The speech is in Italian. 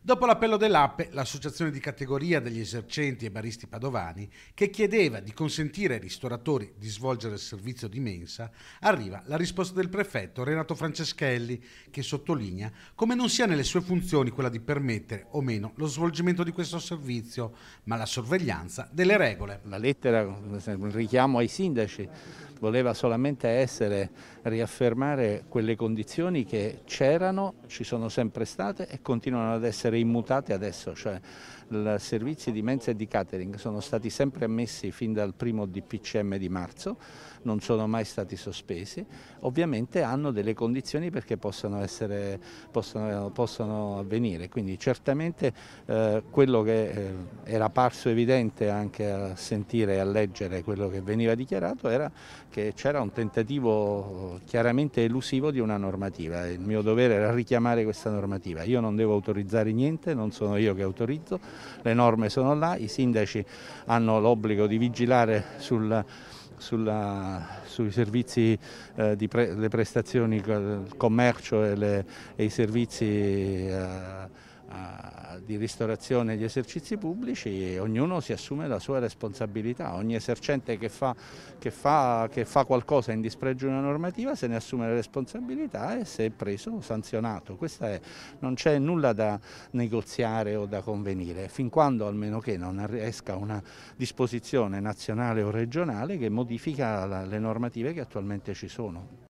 Dopo l'appello dell'APE, l'associazione di categoria degli esercenti e baristi padovani, che chiedeva di consentire ai ristoratori di svolgere il servizio di mensa, arriva la risposta del prefetto Renato Franceschelli, che sottolinea come non sia nelle sue funzioni quella di permettere o meno lo svolgimento di questo servizio, ma la sorveglianza delle regole. La lettera un richiamo ai sindaci voleva solamente essere riaffermare quelle condizioni che c'erano, ci sono sempre state e continuano ad essere immutate adesso, cioè i servizi di mensa e di catering sono stati sempre ammessi fin dal primo DPCM di marzo, non sono mai stati sospesi, ovviamente hanno delle condizioni perché possono, essere, possono, possono avvenire, quindi certamente eh, quello che... Eh, era parso evidente anche a sentire e a leggere quello che veniva dichiarato era che c'era un tentativo chiaramente elusivo di una normativa. Il mio dovere era richiamare questa normativa. Io non devo autorizzare niente, non sono io che autorizzo, le norme sono là, i sindaci hanno l'obbligo di vigilare sul sulla, sui servizi, eh, di pre, le prestazioni, il commercio e, le, e i servizi eh, di ristorazione di esercizi pubblici e ognuno si assume la sua responsabilità, ogni esercente che fa, che fa, che fa qualcosa in dispregio di una normativa se ne assume la responsabilità e se è preso sanzionato, è, non c'è nulla da negoziare o da convenire, fin quando almeno che non esca una disposizione nazionale o regionale che modifica la, le normative che attualmente ci sono.